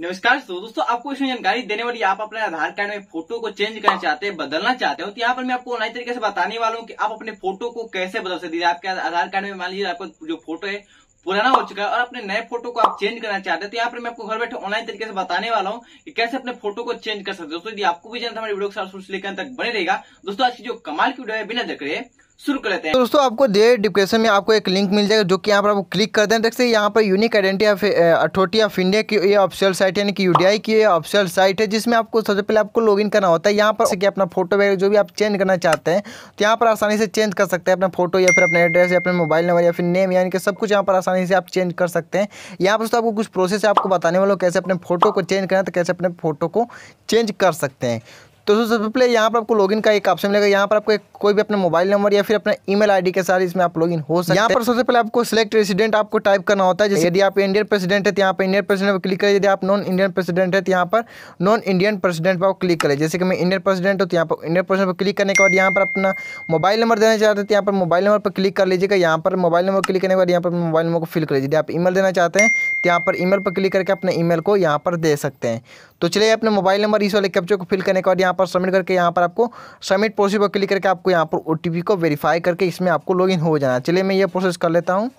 नमस्कार दोस्तों दोस्तों आपको इसमें जानकारी देने वाली आप अपने आधार कार्ड में फोटो को चेंज करना चाहते हैं बदलना चाहते हो तो यहाँ पर मैं आपको ऑनलाइन तरीके से बताने वाला हूँ कि आप अपने फोटो को कैसे बदल सकते हैं आपके आधार कार्ड में मान लीजिए आपका जो फोटो है पुराना हो चुका है और अपने नए फोटो को आप चेंज करना चाहते हैं तो यहाँ पर मैं आपको घर बैठे ऑनलाइन तरीके से बताने वाला हूँ कि कैसे अपने फोटो को चेंज कर सकते हो दोस्तों यदि आपको भी जानता हमारे वीडियो के साथ लेकर तक बने रहेगा दोस्तों आज की जो कमाल की वीडियो है बिना देख रहे शुरू कर लेते हैं तो दोस्तों आपको दे डिप्रेशन में आपको एक लिंक मिल जाएगा जो कि यहाँ पर आप क्लिक कर दें देख सकते हैं यहाँ पर unique identity authority of India की ये ऑफिशियल साइट यानी कि यूडीआई की ऑफिशियल साइट है जिसमें आपको सबसे पहले आपको इन करना होता है यहाँ पर कि अपना फोटो वगैरह जो भी आप चेंज करना चाहते हैं तो यहाँ पर आसानी से चेंज कर सकते हैं अपना फोटो या फिर अपना एड्रेस या अपने मोबाइल नंबर या फिर नेम यानी कि सब कुछ यहाँ पर आसानी से आप चेंज कर सकते हैं यहाँ पर आपको कुछ प्रोसेस है आपको बताने वालों कैसे अपने फोटो को चेंज करना तो कैसे अपने फोटो को चेंज कर सकते हैं तो सबसे पहले यहाँ पर आपको लॉगिन का एक ऑप्शन मिलेगा यहाँ पर आपको कोई भी अपना मोबाइल नंबर या फिर अपना ईमेल आईडी के साथ इसमें आप लॉगिन हो सकते यहाँ पर सबसे पहले आपको सिलेक्ट रेसिडेंट आपको टाइप करना होता है जैसे यदि आप इंडियन प्रेसिडेंट है तो यहाँ पर इंडियन प्रेसिडेंट पर क्लिक करें यदि आप नॉन इंडियन प्रेसिडेंट है तो यहाँ पर नॉन इंडियन प्रेसिडेंट पर क्लिक करें जैसे कि मैं इंडियन प्रेसिडेंट हूँ तो यहाँ पर इंडियन प्रेसिडेंट पर क्लिक करने के बाद यहाँ पर अपना मोबाइल नंबर देना चाहते हैं तो यहाँ पर मोबाइल नंबर पर क्लिक कर लीजिएगा यहाँ पर मोबाइल नंबर क्लिक करने के बाद यहाँ पर मोबाइल नंबर को फिल कर लीजिए यदि आप ईमेल देना चाहते हैं तो यहाँ पर ईमेल पर क्लिक करके अपने ईमेल को यहाँ पर दे सकते हैं तो चलिए अपने मोबाइल नंबर इस वाले कैप्चर को फिल करने के बाद यहाँ पर सबमिट करके यहाँ पर आपको सबमिट प्रोसेस पर क्लिक करके आपको यहाँ पर ओ को वेरीफाई करके इसमें आपको लॉग हो जाना चलिए मैं ये प्रोसेस कर लेता हूँ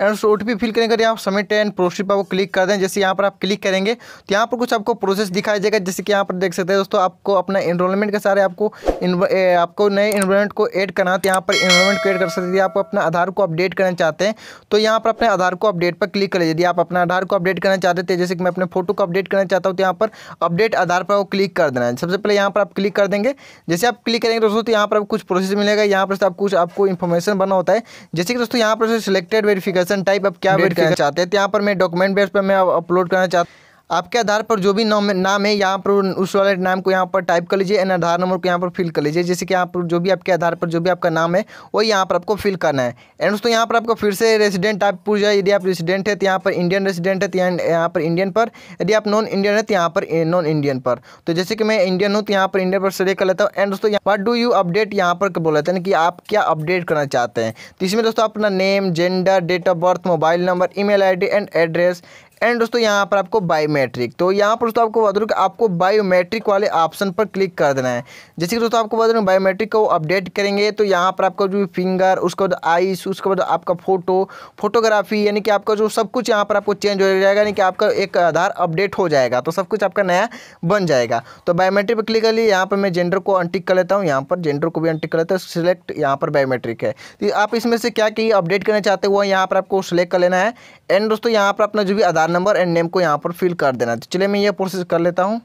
एंड ओ टी फिल करेंगे आप सबमिट एंड प्रोसीड पर वो क्लिक कर दें जैसे यहाँ पर आप क्लिक करेंगे तो यहाँ पर कुछ आपको प्रोसेस दिखाई देगा जैसे कि यहाँ पर देख सकते हैं दोस्तों आपको अपना इनरोलमेंट के सारे आपको ए, आपको नए इनरोलमेंट को ऐड करना है तो यहाँ पर इनरोलमेंट को कर सकते हैं आपको अपना आधार को अपडेट करना चाहते हैं तो यहाँ पर अपने आधार को अपडेट पर क्लिक करें यदि आप अपना आधार को अपडेट करना चाहते थे जैसे कि मैं अपने फोटो को अपडेट करना चाहता हूँ तो यहाँ पर अपडेट आधार पर वो क्लिक कर देना है सबसे पहले यहाँ पर आप क्लिक कर देंगे जैसे आप क्लिक करेंगे दोस्तों तो यहाँ पर आप कुछ प्रोसेस मिलेगा यहाँ पर आप कुछ आपको इन्फॉर्मेशन बना होता है जैसे कि दोस्तों यहाँ पर सिलेक्टेड वेरीफिकेशन वेरिफिकेशन टाइप अब क्या वेट करना चाहते हैं तो यहाँ पर मैं डॉक्यूमेंट बेस पर मैं अपलोड करना चाहता हूँ आपके आधार पर जो भी नाम नाम है यहाँ पर उस वाले नाम को यहाँ पर टाइप कर लीजिए एंड आधार नंबर को यहाँ पर फिल कर लीजिए जैसे कि यहाँ पर जो भी आपके आधार पर जो भी आपका नाम है वो यहाँ पर आपको फिल करना है एंड दोस्तों यहाँ पर आपको फिर से रेसिडेंट टाइप पूछ जाए यदि आप रेसिडेंट है तो यहाँ पर इंडियन रेसिडेंट है यहाँ पर इंडियन पर यदि आप नॉन इंडियन है तो यहाँ पर नॉन इंडियन पर तो जैसे कि मैं इंडियन हूँ तो यहाँ पर इंडियन पर सेलेक्ट कर लेता हूँ एंड दोस्तों वट डू यू अपडेट यहाँ पर बोला था कि आप क्या अपडेट करना चाहते हैं तो इसमें दोस्तों अपना name gender date of birth mobile number e mail and address and दोस्तों यहाँ पर आपको बायोमेट्रिक तो यहाँ पर दोस्तों आपको बता दूँ कि आपको बायोमेट्रिक वाले ऑप्शन पर क्लिक कर देना है जैसे कि दोस्तों आपको बता दूँ बायोमेट्रिक को अपडेट करेंगे तो यहाँ पर आपका जो फिंगर उसके बाद आइस उसके बाद आपका फ़ोटो फोटोग्राफी यानी कि आपका जो सब कुछ यहाँ पर आपको चेंज हो जाएगा यानी कि आपका एक आधार अपडेट हो जाएगा तो सब कुछ आपका नया बन जाएगा तो बायोमेट्रिक पर क्लिक कर लिए यहाँ पर मैं जेंडर को अनटिक कर लेता हूँ यहाँ पर जेंडर को भी अनटिक कर लेता हूँ सिलेक्ट यहाँ पर बायोमेट्रिक है तो आप इसमें से क्या क्या अपडेट करना चाहते हो यहाँ पर आपको सिलेक्ट कर लेना है एंड दोस्तों यहाँ पर अपना जो भी Aadhaar Aadhaar number and name को यहाँ पर फिल कर देना तो चलिए मैं ये प्रोसेस कर लेता हूँ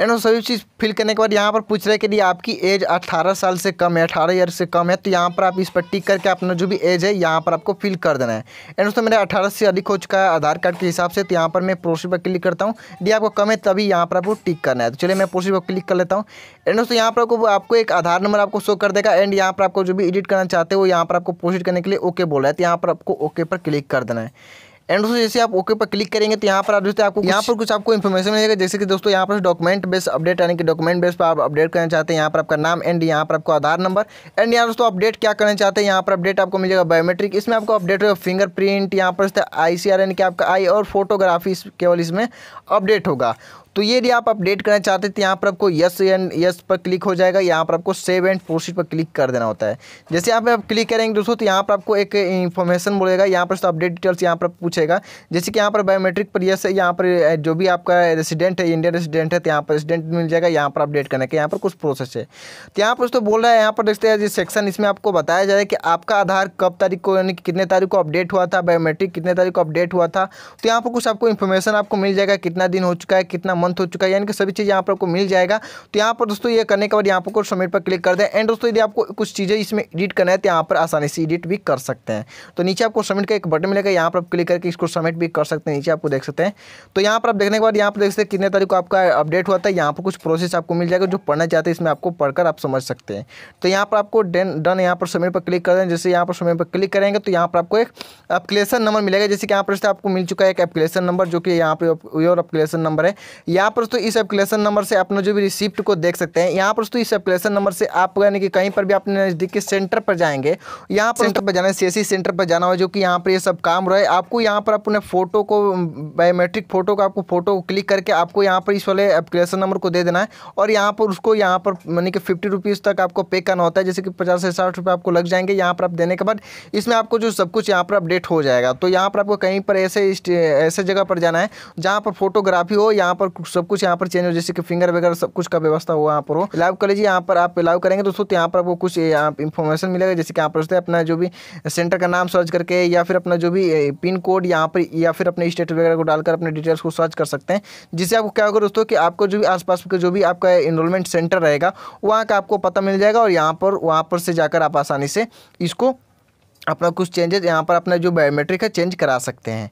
एंड सभी चीज़ फिल करने के बाद यहाँ पर पूछ रहे कि यदि आपकी एज 18 साल से कम है 18 ईयर से कम है तो यहाँ पर आप इस पर टिक करके अपना जो भी एज है यहाँ पर आपको फिल कर देना है एंड दोस्तों मेरा 18 से अधिक हो चुका है आधार कार्ड के हिसाब से तो यहाँ पर मैं प्रोसेस पर क्लिक करता हूँ यदि आपको कम है तभी यहाँ पर आपको टिक करना है तो चलिए मैं प्रोसेस पर क्लिक कर लेता हूँ एंड दोस्तों यहाँ पर आपको आपको एक आधार नंबर आपको शो कर देगा एंड यहाँ पर आपको जो भी एडिट करना चाहते हो यहाँ पर आपको प्रोसेस करने के लिए ओके बोल रहा है तो यहाँ पर आपको ओके पर क्लिक कर देना है एंड दोस्तों जैसे आप ओके पर क्लिक करेंगे तो यहाँ पर आप दोस्तों आपको यहाँ पर कुछ आपको इन्फॉर्मेशन मिलेगा जैसे कि दोस्तों यहाँ पर डॉक्यूमेंट बेस अपडेट यानी कि डॉक्यूमेंट बेस पर आप अपडेट करना चाहते हैं यहाँ पर आपका नाम एंड यहाँ पर आपको आधार नंबर एंड यहाँ दोस्तों अपडेट क्या करना चाहते हैं यहाँ पर अपडेट आपको मिलेगा बायोमेट्रिक इसमें आपको अपडेट होगा फिंगरप्रिंट यहाँ पर आई सी आर यानी कि आपका आई और फोटोग्राफी केवल इसमें अपडेट होगा तो ये यदि आप अपडेट करना चाहते हैं तो यहाँ पर आपको यस एंड यस पर क्लिक हो जाएगा यहाँ पर आपको सेव एंड प्रोसीड पर क्लिक कर देना होता है जैसे यहाँ पर आप क्लिक करेंगे दोस्तों तो यहाँ पर आपको एक इन्फॉर्मेशन बोलेगा यहाँ पर अपडेट डिटेल्स यहाँ पर पूछेगा जैसे कि यहाँ पर बायोमेट्रिक पर यस यहाँ पर जो भी आपका रेसिडेंट है इंडियन रेसिडेंट है तो यहाँ पर रेसिडेंट मिल जाएगा यहाँ पर अपडेट करने का यहाँ पर कुछ प्रोसेस है तो यहाँ पर दोस्तों बोल रहा है यहाँ पर देखते हैं जिस सेक्शन इसमें आपको बताया जाए कि आपका आधार कब तारीख को यानी कि कितने तारीख को अपडेट हुआ था बायोमेट्रिक कितने तारीख को अपडेट हुआ था तो यहाँ पर कुछ आपको इन्फॉर्मेशन आपको मिल जाएगा कितना दिन हो चुका है कितना मंथ हो चुका है यानी कि सभी चीज़ यहाँ पर आपको मिल जाएगा तो यहाँ पर दोस्तों ये करने के बाद यहाँ पर सबमिट पर क्लिक कर दें एंड दोस्तों यदि आपको कुछ चीज़ें इसमें एडिट करना है तो यहाँ पर आसानी से एडिट भी कर सकते हैं तो नीचे आपको सबमिट का एक बटन मिलेगा यहाँ पर आप क्लिक करके इसको सबमिट भी कर सकते हैं नीचे आपको देख सकते हैं तो यहाँ पर आप देखने के बाद यहाँ पर देख सकते हैं कितने तारीख को आपका अपडेट हुआ था यहाँ पर कुछ प्रोसेस आपको मिल जाएगा जो पढ़ना चाहते हैं इसमें आपको पढ़कर आप समझ सकते हैं तो यहाँ पर आपको डन यहाँ पर सबमिट पर क्लिक कर दें जैसे यहाँ पर सबमिट पर क्लिक करेंगे तो यहाँ पर आपको एक एप्लीकेशन नंबर मिलेगा जैसे कि यहाँ पर आपको मिल चुका है एक एप्लीकेशन नंबर जो कि यहाँ पर योर एप्लीकेशन नंबर है यहाँ पर दोस्तों इस एप्लीकेशन नंबर से अपना जो भी रिसिप्ट को देख सकते हैं यहाँ पर दोस्तों इस एप्लीकेशन नंबर से आप यानी कि कहीं पर भी अपने नज़दीक सेंटर पर जाएंगे यहाँ पर सेंटर पर जाना है सी सेंटर पर जाना हो जो कि यहाँ पर ये सब काम रहे आपको यहाँ पर अपने फोटो को बायोमेट्रिक फोटो को आपको फोटो को क्लिक करके आपको यहाँ पर इस वाले एप्लीकेशन नंबर को दे देना है और यहाँ पर उसको यहाँ पर यानी कि फिफ्टी रुपीज़ तक आपको पे करना होता है जैसे कि पचास से साठ रुपये आपको लग जाएंगे यहाँ पर आप देने के बाद इसमें आपको जो सब कुछ यहाँ पर अपडेट हो जाएगा तो यहाँ पर आपको कहीं पर ऐसे ऐसे जगह पर जाना है जहाँ पर फोटोग्राफी हो यहाँ पर सब कुछ यहाँ पर चेंज हो जैसे कि फिंगर वगैरह सब कुछ का व्यवस्था हुआ यहाँ पर हो अलाउ कर लीजिए यहाँ पर आप अलाउ करेंगे दोस्तों तो यहाँ पर आपको कुछ यहाँ इन्फॉर्मेशन मिलेगा जैसे कि यहाँ पर अपना जो भी सेंटर का नाम सर्च करके या फिर अपना जो भी पिन कोड यहाँ पर या फिर अपने स्टेट वगैरह को डालकर अपने डिटेल्स को सर्च कर सकते हैं जिससे आपको क्या होगा दोस्तों कि आपको जो भी आसपास का जो भी आपका इनरोलमेंट सेंटर रहेगा वहाँ का आपको पता मिल जाएगा और यहाँ पर वहाँ पर से जाकर आप आसानी से इसको अपना कुछ चेंजेस यहाँ पर अपना जो बायोमेट्रिक है चेंज करा सकते हैं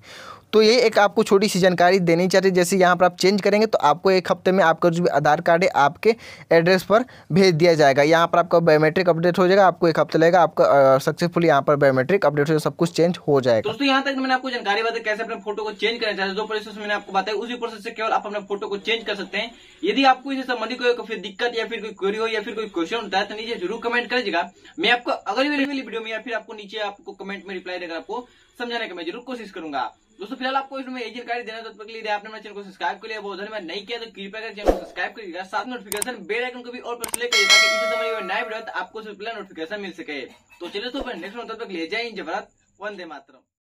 तो ये एक आपको छोटी सी जानकारी देनी चाहिए जैसे यहाँ पर आप चेंज करेंगे तो आपको एक हफ्ते में आपका जो भी आधार कार्ड है आपके एड्रेस पर भेज दिया जाएगा यहाँ पर आपका बायोमेट्रिक अपडेट हो जाएगा आपको एक हफ्ते लगेगा आपका सक्सेसफुल यहाँ पर बायोमेट्रिक अपडेट हो जाएगा सब कुछ चेंज हो जाएगा दोस्तों यहाँ तक मैंने आपको जानकारी बताया कैसे अपने फोटो को चेंज करना चाहिए जो प्रोसेस मैंने आपको बताया उसी प्रोसेस से केवल आप अपने फोटो को चेंज कर सकते हैं यदि आपको इससे संबंधित कोई दिक्कत या फिर कोई क्वेरी हो या फिर कोई क्वेश्चन होता है तो नीचे जरूर कमेंट करिएगा मैं आपको अगली वीडियो में या फिर आपको नीचे आपको कमेंट में रिप्लाई देकर आपको समझाने की मैं जरूर कोशिश करूंगा दोस्तों फिलहाल आपको इसमें एक जानकारी देना तो तक के लिए आपने चैनल को सब्सक्राइब कर लिया बहुत धन्यवाद नहीं किया तो कृपया कर चैनल को सब्सक्राइब करिएगा साथ नोटिफिकेशन बेल आइकन को भी और प्रेस सिलेक्ट करिए ताकि इसी समय में नए वीडियो तो आपको सबसे पहले नोटिफिकेशन मिल सके तो चलिए तो नेक्स्ट तब तक ले जाए भारत वंदे मातरम